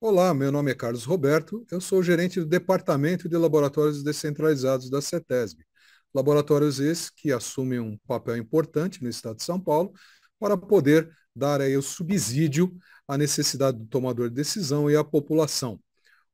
Olá, meu nome é Carlos Roberto, eu sou gerente do Departamento de Laboratórios Descentralizados da CETESB. Laboratórios esses que assumem um papel importante no estado de São Paulo para poder dar aí o subsídio à necessidade do tomador de decisão e à população.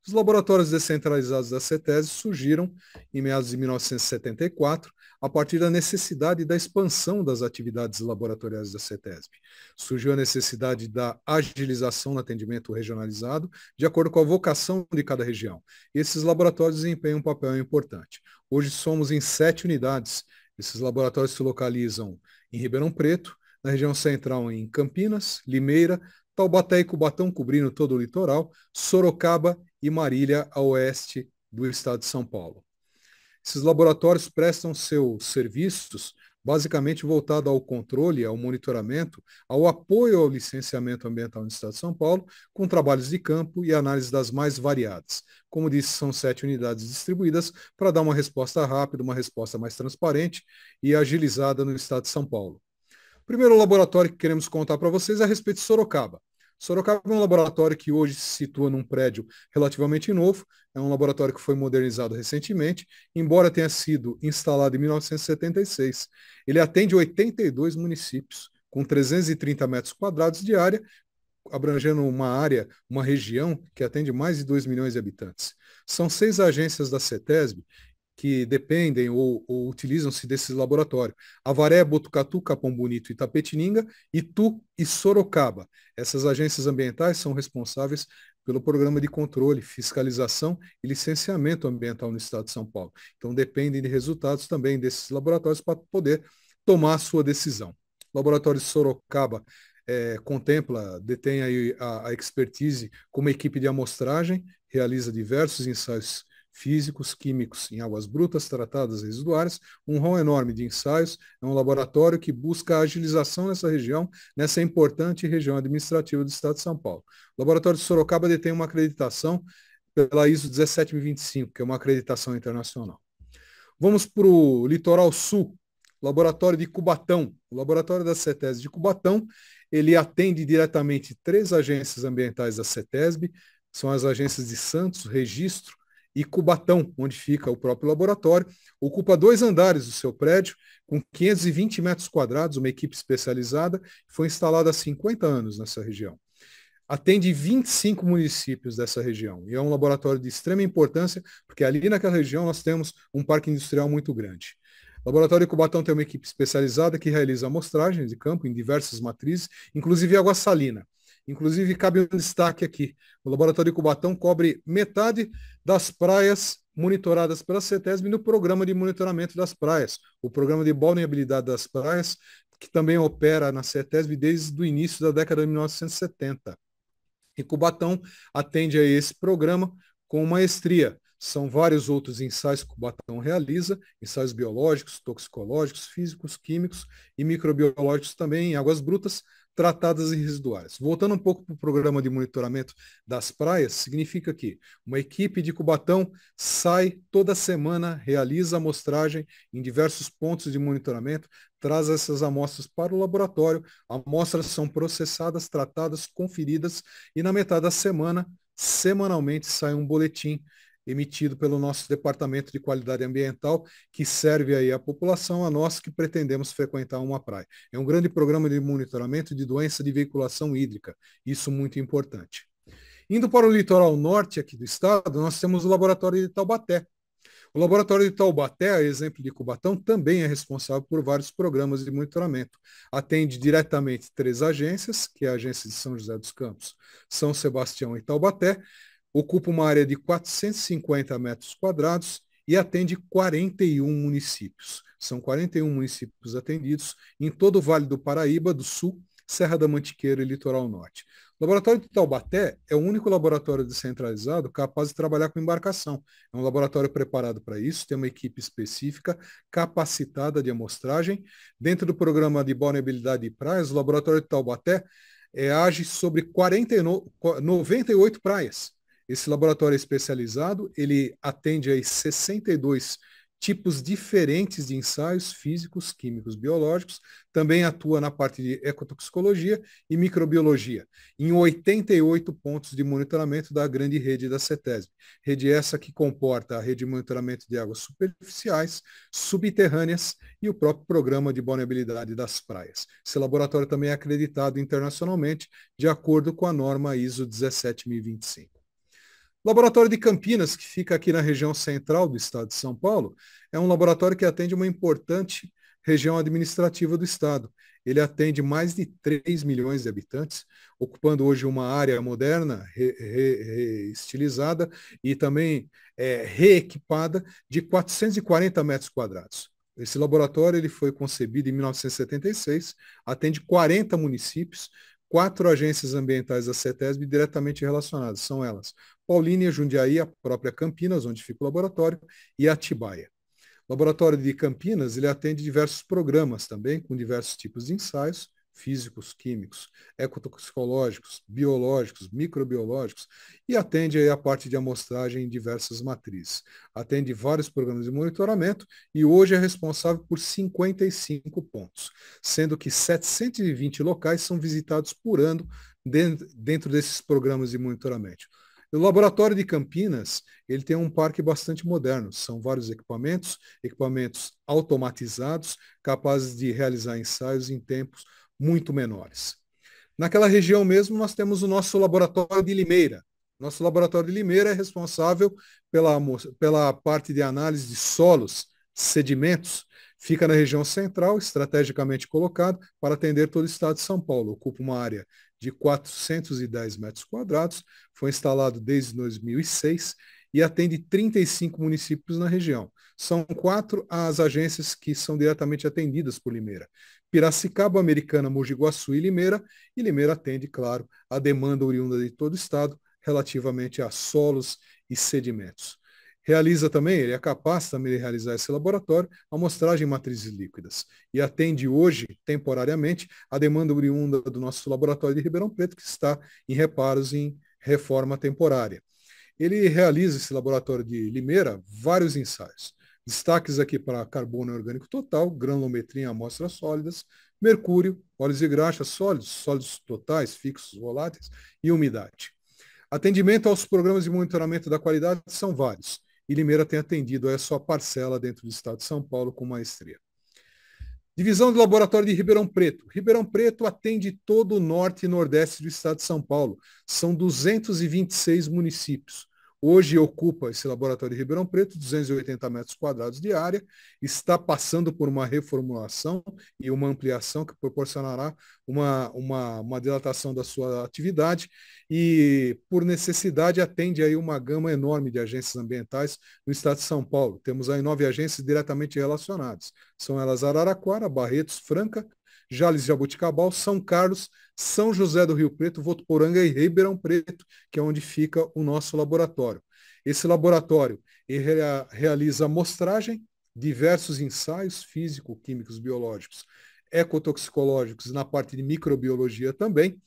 Os laboratórios descentralizados da CETESB surgiram em meados de 1974, a partir da necessidade da expansão das atividades laboratoriais da CETESB. Surgiu a necessidade da agilização no atendimento regionalizado, de acordo com a vocação de cada região. E esses laboratórios desempenham um papel importante. Hoje somos em sete unidades. Esses laboratórios se localizam em Ribeirão Preto, na região central em Campinas, Limeira, Taubaté e Cubatão, cobrindo todo o litoral, Sorocaba e Marília, a oeste do estado de São Paulo. Esses laboratórios prestam seus serviços basicamente voltado ao controle, ao monitoramento, ao apoio ao licenciamento ambiental no Estado de São Paulo, com trabalhos de campo e análise das mais variadas. Como disse, são sete unidades distribuídas para dar uma resposta rápida, uma resposta mais transparente e agilizada no Estado de São Paulo. O primeiro laboratório que queremos contar para vocês é a respeito de Sorocaba. Sorocaba é um laboratório que hoje se situa num prédio relativamente novo, é um laboratório que foi modernizado recentemente, embora tenha sido instalado em 1976. Ele atende 82 municípios, com 330 metros quadrados de área, abrangendo uma área, uma região que atende mais de 2 milhões de habitantes. São seis agências da CETESB que dependem ou, ou utilizam-se desses laboratórios: Avaré, Botucatu, Capão Bonito, Itapetininga, Itu e Sorocaba. Essas agências ambientais são responsáveis pelo programa de controle, fiscalização e licenciamento ambiental no Estado de São Paulo. Então, dependem de resultados também desses laboratórios para poder tomar a sua decisão. O laboratório de Sorocaba é, contempla, detém aí a, a expertise como equipe de amostragem, realiza diversos ensaios físicos, químicos em águas brutas tratadas residuais, um rol enorme de ensaios, é um laboratório que busca agilização nessa região, nessa importante região administrativa do Estado de São Paulo. O laboratório de Sorocaba detém uma acreditação pela ISO 17025, que é uma acreditação internacional. Vamos para o litoral sul, laboratório de Cubatão. O laboratório da CETES de Cubatão, ele atende diretamente três agências ambientais da CETESB, são as agências de Santos, Registro, e Cubatão, onde fica o próprio laboratório. Ocupa dois andares do seu prédio, com 520 metros quadrados, uma equipe especializada, foi instalada há 50 anos nessa região. Atende 25 municípios dessa região e é um laboratório de extrema importância, porque ali naquela região nós temos um parque industrial muito grande. O Laboratório Cubatão tem uma equipe especializada que realiza amostragens de campo em diversas matrizes, inclusive água salina. Inclusive, cabe um destaque aqui: o Laboratório Cubatão cobre metade das praias monitoradas pela CETESB no programa de monitoramento das praias, o programa de balneabilidade das praias, que também opera na CETESB desde o início da década de 1970. E Cubatão atende a esse programa com maestria. São vários outros ensaios que Cubatão realiza, ensaios biológicos, toxicológicos, físicos, químicos e microbiológicos também em águas brutas, tratadas e residuais. Voltando um pouco para o programa de monitoramento das praias, significa que uma equipe de Cubatão sai toda semana, realiza amostragem em diversos pontos de monitoramento, traz essas amostras para o laboratório, amostras são processadas, tratadas, conferidas e na metade da semana, semanalmente, sai um boletim emitido pelo nosso Departamento de Qualidade Ambiental, que serve aí à população, a nós que pretendemos frequentar uma praia. É um grande programa de monitoramento de doença de veiculação hídrica, isso muito importante. Indo para o litoral norte aqui do estado, nós temos o laboratório de Taubaté, o laboratório de Taubaté, a exemplo de Cubatão, também é responsável por vários programas de monitoramento. Atende diretamente três agências, que é a agência de São José dos Campos, São Sebastião e Taubaté, ocupa uma área de 450 metros quadrados e atende 41 municípios. São 41 municípios atendidos em todo o Vale do Paraíba, do Sul, Serra da Mantiqueira e Litoral Norte. O laboratório de Taubaté é o único laboratório descentralizado capaz de trabalhar com embarcação. É um laboratório preparado para isso, tem uma equipe específica, capacitada de amostragem. Dentro do programa de balneabilidade e praias, o laboratório de Taubaté é, age sobre 49 98 praias. Esse laboratório é especializado, ele atende aí 62 tipos diferentes de ensaios físicos, químicos, biológicos, também atua na parte de ecotoxicologia e microbiologia, em 88 pontos de monitoramento da grande rede da CETESB. Rede essa que comporta a rede de monitoramento de águas superficiais, subterrâneas e o próprio programa de vulnerabilidade das praias. Esse laboratório também é acreditado internacionalmente, de acordo com a norma ISO 17025. Laboratório de Campinas, que fica aqui na região central do estado de São Paulo, é um laboratório que atende uma importante região administrativa do estado. Ele atende mais de 3 milhões de habitantes, ocupando hoje uma área moderna, reestilizada re, re e também é, reequipada de 440 metros quadrados. Esse laboratório ele foi concebido em 1976, atende 40 municípios, quatro agências ambientais da CETESB diretamente relacionadas. São elas Paulínia, Jundiaí, a própria Campinas, onde fica o laboratório, e Atibaia. O laboratório de Campinas ele atende diversos programas também, com diversos tipos de ensaios, físicos, químicos, ecotoxicológicos, biológicos, microbiológicos e atende a parte de amostragem em diversas matrizes. Atende vários programas de monitoramento e hoje é responsável por 55 pontos, sendo que 720 locais são visitados por ano dentro desses programas de monitoramento. O laboratório de Campinas, ele tem um parque bastante moderno. São vários equipamentos, equipamentos automatizados, capazes de realizar ensaios em tempos muito menores. Naquela região mesmo, nós temos o nosso laboratório de Limeira. Nosso laboratório de Limeira é responsável pela, pela parte de análise de solos, sedimentos, Fica na região central, estrategicamente colocado, para atender todo o estado de São Paulo. Ocupa uma área de 410 metros quadrados, foi instalado desde 2006 e atende 35 municípios na região. São quatro as agências que são diretamente atendidas por Limeira. Piracicaba, Americana, Mogi Guaçu e Limeira. E Limeira atende, claro, a demanda oriunda de todo o estado relativamente a solos e sedimentos. Realiza também, ele é capaz também de realizar esse laboratório, amostragem em matrizes líquidas. E atende hoje, temporariamente, a demanda oriunda do nosso laboratório de Ribeirão Preto, que está em reparos em reforma temporária. Ele realiza esse laboratório de Limeira vários ensaios. Destaques aqui para carbono orgânico total, granulometria em amostras sólidas, mercúrio, óleos de graxas sólidos, sólidos totais, fixos, voláteis e umidade. Atendimento aos programas de monitoramento da qualidade são vários e Limeira tem atendido a sua parcela dentro do estado de São Paulo com maestria. Divisão do Laboratório de Ribeirão Preto. Ribeirão Preto atende todo o norte e nordeste do estado de São Paulo. São 226 municípios. Hoje ocupa esse laboratório de Ribeirão Preto, 280 metros quadrados de área, está passando por uma reformulação e uma ampliação que proporcionará uma, uma, uma dilatação da sua atividade e, por necessidade, atende aí uma gama enorme de agências ambientais no estado de São Paulo. Temos aí nove agências diretamente relacionadas. São elas Araraquara, Barretos, Franca, Jales e Jaboticabal, São Carlos, São José do Rio Preto, Votuporanga e Ribeirão Preto, que é onde fica o nosso laboratório. Esse laboratório realiza amostragem, diversos ensaios físico-químicos biológicos, ecotoxicológicos na parte de microbiologia também,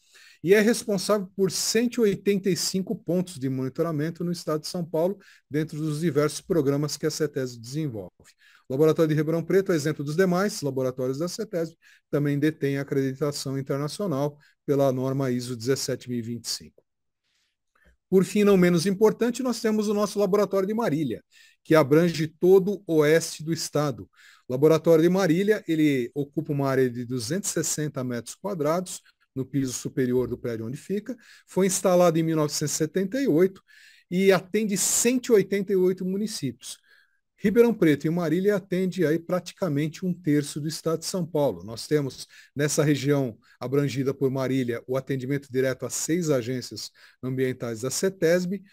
e é responsável por 185 pontos de monitoramento no estado de São Paulo, dentro dos diversos programas que a CETESB desenvolve. O Laboratório de Ribeirão Preto, a é exemplo dos demais laboratórios da CETESB, também detém acreditação internacional pela norma ISO 17025. Por fim, não menos importante, nós temos o nosso laboratório de Marília, que abrange todo o oeste do estado. O laboratório de Marília, ele ocupa uma área de 260 metros quadrados, no piso superior do prédio onde fica. Foi instalado em 1978 e atende 188 municípios. Ribeirão Preto e Marília atende aí praticamente um terço do estado de São Paulo. Nós temos nessa região abrangida por Marília o atendimento direto a seis agências ambientais da CETESB,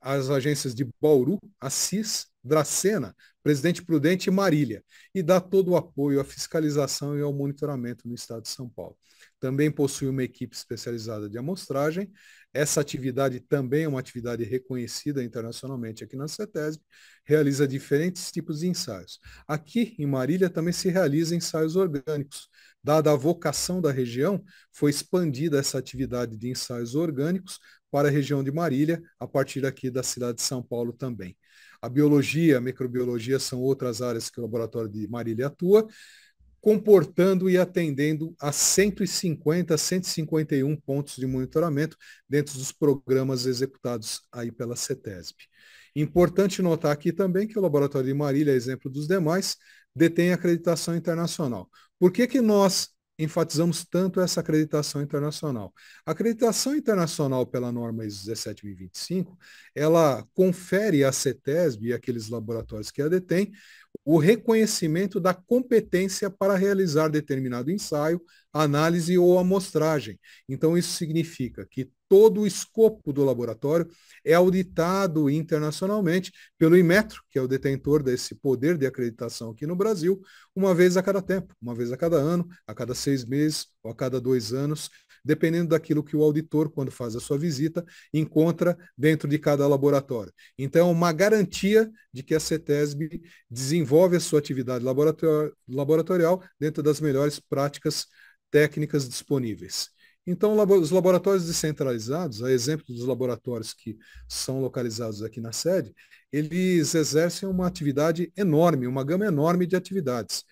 as agências de Bauru, a CIS, Dracena, Presidente Prudente e Marília, e dá todo o apoio à fiscalização e ao monitoramento no estado de São Paulo. Também possui uma equipe especializada de amostragem. Essa atividade também é uma atividade reconhecida internacionalmente aqui na CETESB, realiza diferentes tipos de ensaios. Aqui em Marília também se realizam ensaios orgânicos. Dada a vocação da região, foi expandida essa atividade de ensaios orgânicos para a região de Marília, a partir aqui da cidade de São Paulo também. A biologia, a microbiologia são outras áreas que o laboratório de Marília atua, comportando e atendendo a 150, 151 pontos de monitoramento dentro dos programas executados aí pela CETESB. Importante notar aqui também que o laboratório de Marília, exemplo dos demais, detém acreditação internacional. Por que, que nós enfatizamos tanto essa acreditação internacional. A acreditação internacional pela norma ISO 17025, ela confere à CETESB e àqueles laboratórios que a detêm o reconhecimento da competência para realizar determinado ensaio, análise ou amostragem. Então, isso significa que todo o escopo do laboratório é auditado internacionalmente pelo Imetro, que é o detentor desse poder de acreditação aqui no Brasil, uma vez a cada tempo, uma vez a cada ano, a cada seis meses ou a cada dois anos, dependendo daquilo que o auditor, quando faz a sua visita, encontra dentro de cada laboratório. Então, é uma garantia de que a CETESB desenvolve a sua atividade laboratorial dentro das melhores práticas técnicas disponíveis. Então, os laboratórios descentralizados, a exemplo dos laboratórios que são localizados aqui na sede, eles exercem uma atividade enorme, uma gama enorme de atividades.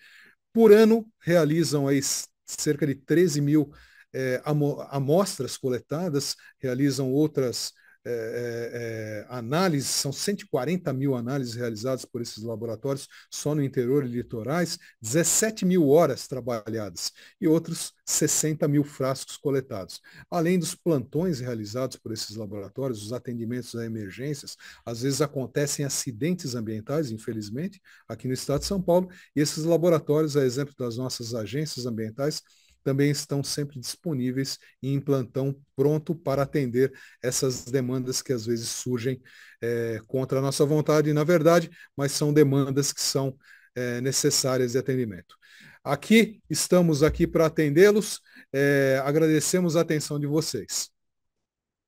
Por ano, realizam aí cerca de 13 mil é, amostras coletadas, realizam outras é, é, é análises, são 140 mil análises realizadas por esses laboratórios só no interior e litorais, 17 mil horas trabalhadas e outros 60 mil frascos coletados. Além dos plantões realizados por esses laboratórios, os atendimentos a emergências, às vezes acontecem acidentes ambientais, infelizmente, aqui no estado de São Paulo, e esses laboratórios, a exemplo das nossas agências ambientais, também estão sempre disponíveis e em plantão pronto para atender essas demandas que às vezes surgem é, contra a nossa vontade, na verdade, mas são demandas que são é, necessárias de atendimento. Aqui, estamos aqui para atendê-los, é, agradecemos a atenção de vocês.